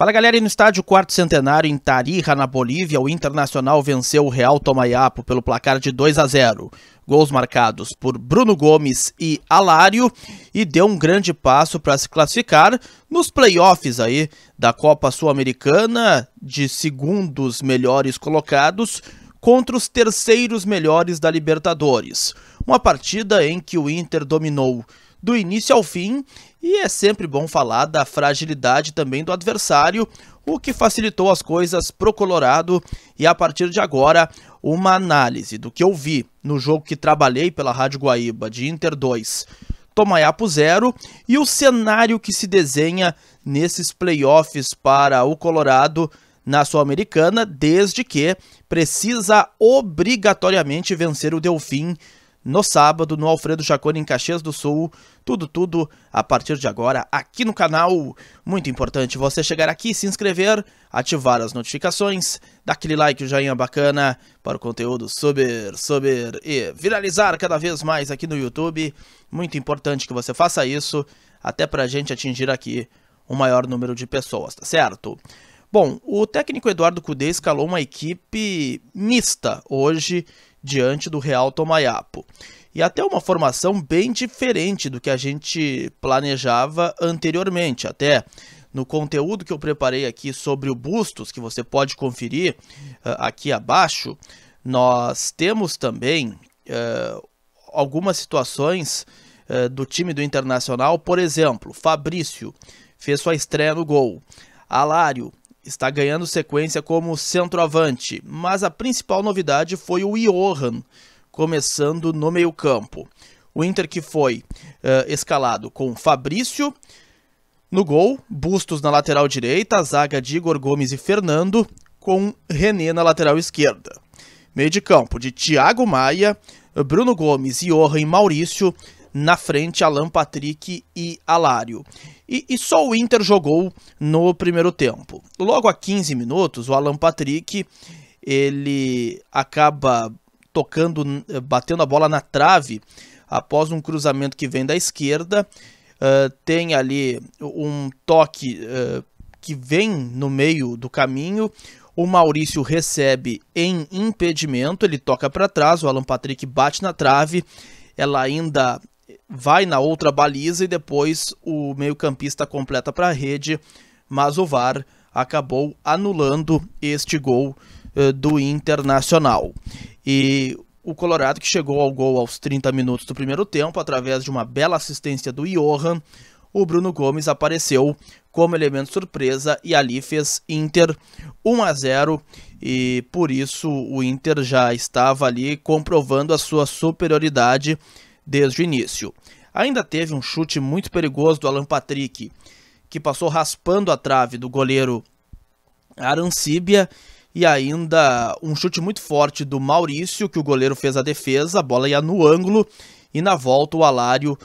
Fala galera, e no estádio Quarto Centenário em Tarija, na Bolívia, o Internacional venceu o Real Tomayapo pelo placar de 2 a 0. Gols marcados por Bruno Gomes e Alário e deu um grande passo para se classificar nos playoffs aí da Copa Sul-Americana de segundos melhores colocados contra os terceiros melhores da Libertadores. Uma partida em que o Inter dominou do início ao fim, e é sempre bom falar da fragilidade também do adversário, o que facilitou as coisas pro Colorado e a partir de agora uma análise do que eu vi no jogo que trabalhei pela Rádio Guaíba de Inter 2, Tomaiapo 0 e o cenário que se desenha nesses playoffs para o Colorado na Sul-Americana, desde que precisa obrigatoriamente vencer o Delfim no sábado, no Alfredo Jacone, em Caxias do Sul. Tudo, tudo a partir de agora aqui no canal. Muito importante você chegar aqui, se inscrever, ativar as notificações, dar aquele like, o joinha bacana para o conteúdo subir, subir e viralizar cada vez mais aqui no YouTube. Muito importante que você faça isso, até para a gente atingir aqui o um maior número de pessoas, tá certo? Bom, o técnico Eduardo Cudê escalou uma equipe mista hoje diante do Real Tomayapo. E até uma formação bem diferente do que a gente planejava anteriormente, até no conteúdo que eu preparei aqui sobre o Bustos, que você pode conferir uh, aqui abaixo, nós temos também uh, algumas situações eh, do time do Internacional, por exemplo, Fabrício fez sua estreia no gol, Alário está ganhando sequência como centroavante, mas a principal novidade foi o Johan, começando no meio-campo. O Inter que foi uh, escalado com Fabrício no gol, Bustos na lateral direita, a zaga de Igor Gomes e Fernando, com René na lateral esquerda. Meio de campo de Thiago Maia, Bruno Gomes, Johan e Maurício, na frente Alan Patrick e Alário. E, e, só o Inter jogou no primeiro tempo. Logo a 15 minutos, o Alan Patrick ele acaba tocando, eh, batendo a bola na trave após um cruzamento que vem da esquerda. Uh, tem ali um toque uh, que vem no meio do caminho. O Maurício recebe em impedimento, ele toca para trás, o Alan Patrick bate na trave, ela ainda vai na outra baliza e depois o meio-campista completa para a rede, mas o VAR acabou anulando este gol uh, do Internacional. E o Colorado que chegou ao gol aos 30 minutos do primeiro tempo através de uma bela assistência do Johan, o Bruno Gomes apareceu como elemento surpresa e ali fez Inter 1 a 0 e por isso o Inter já estava ali comprovando a sua superioridade desde o início. Ainda teve um chute muito perigoso do Alan Patrick, que passou raspando a trave do goleiro Arancíbia, e ainda um chute muito forte do Maurício, que o goleiro fez a defesa, a bola ia no ângulo, e na volta o Alário uh,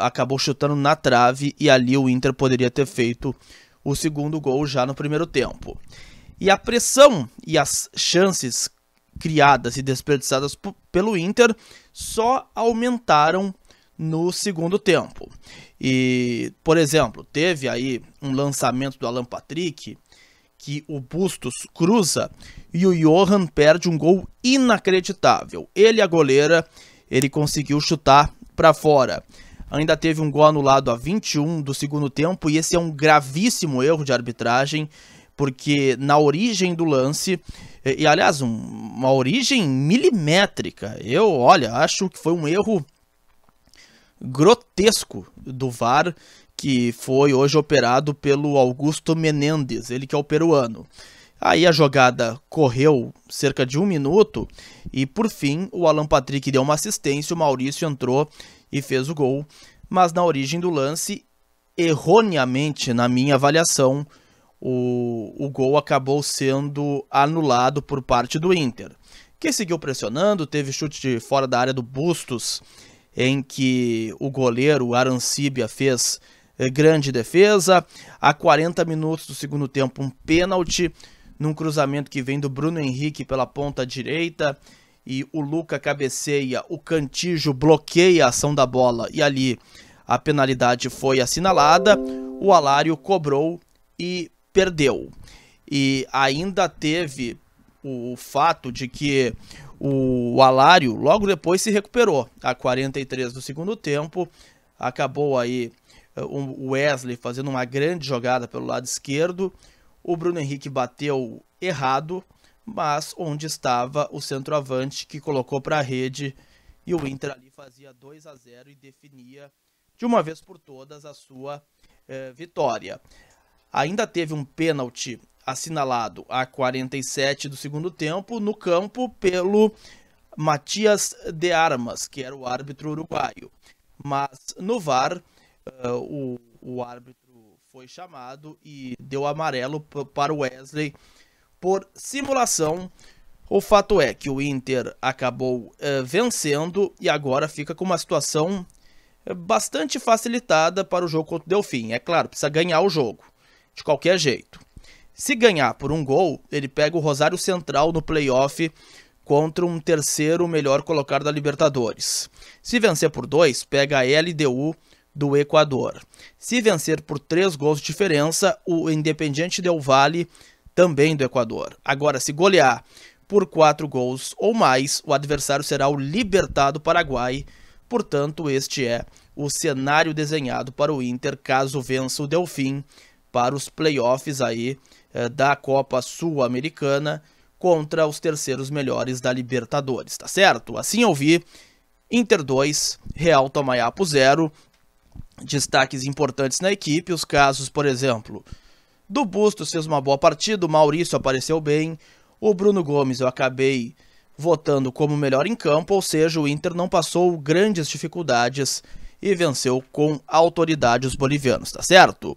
acabou chutando na trave, e ali o Inter poderia ter feito o segundo gol já no primeiro tempo. E a pressão e as chances criadas e desperdiçadas pelo Inter só aumentaram no segundo tempo. E, por exemplo, teve aí um lançamento do Alan Patrick que o Bustos cruza e o Johan perde um gol inacreditável. Ele a goleira, ele conseguiu chutar para fora. Ainda teve um gol anulado a 21 do segundo tempo e esse é um gravíssimo erro de arbitragem porque na origem do lance, e, e aliás, um, uma origem milimétrica, eu, olha, acho que foi um erro grotesco do VAR que foi hoje operado pelo Augusto Menendez, ele que é o peruano. Aí a jogada correu cerca de um minuto e por fim o Alan Patrick deu uma assistência, o Maurício entrou e fez o gol. Mas na origem do lance, erroneamente, na minha avaliação, o, o gol acabou sendo anulado por parte do Inter, que seguiu pressionando, teve chute de fora da área do Bustos, em que o goleiro Arancibia fez eh, grande defesa. A 40 minutos do segundo tempo, um pênalti num cruzamento que vem do Bruno Henrique pela ponta direita e o Luca cabeceia, o Cantijo bloqueia a ação da bola e ali a penalidade foi assinalada. O Alário cobrou e perdeu. E ainda teve o fato de que o Alário logo depois se recuperou. A 43 do segundo tempo, acabou aí eh, o Wesley fazendo uma grande jogada pelo lado esquerdo. O Bruno Henrique bateu errado, mas onde estava o centroavante que colocou para a rede e o Inter ali fazia 2 a 0 e definia de uma vez por todas a sua eh, vitória ainda teve um pênalti assinalado a 47 do segundo tempo no campo pelo Matias de Armas, que era o árbitro uruguaio. Mas no VAR, eh, o, o árbitro foi chamado e deu amarelo para o Wesley por simulação. O fato é que o Inter acabou eh, vencendo e agora fica com uma situação eh, bastante facilitada para o jogo contra o Delfim. É claro, precisa ganhar o jogo de qualquer jeito. Se ganhar por um gol, ele pega o Rosário Central no playoff contra um terceiro melhor colocado da Libertadores. Se vencer por dois, pega a LDU do Equador. Se vencer por três gols de diferença, o Independiente Del Valle, também do Equador. Agora, se golear por quatro gols ou mais, o adversário será o Libertado Paraguai. Portanto, este é o cenário desenhado para o Inter caso vença o Delfim para os playoffs aí eh, da Copa Sul-Americana contra os terceiros melhores da Libertadores, tá certo? Assim eu vi Inter 2, Real Tomaiapo 0. Destaques importantes na equipe, os casos, por exemplo, do Bustos fez uma boa partida, o Maurício apareceu bem, o Bruno Gomes eu acabei votando como melhor em campo, ou seja, o Inter não passou grandes dificuldades e venceu com autoridade os bolivianos, tá certo?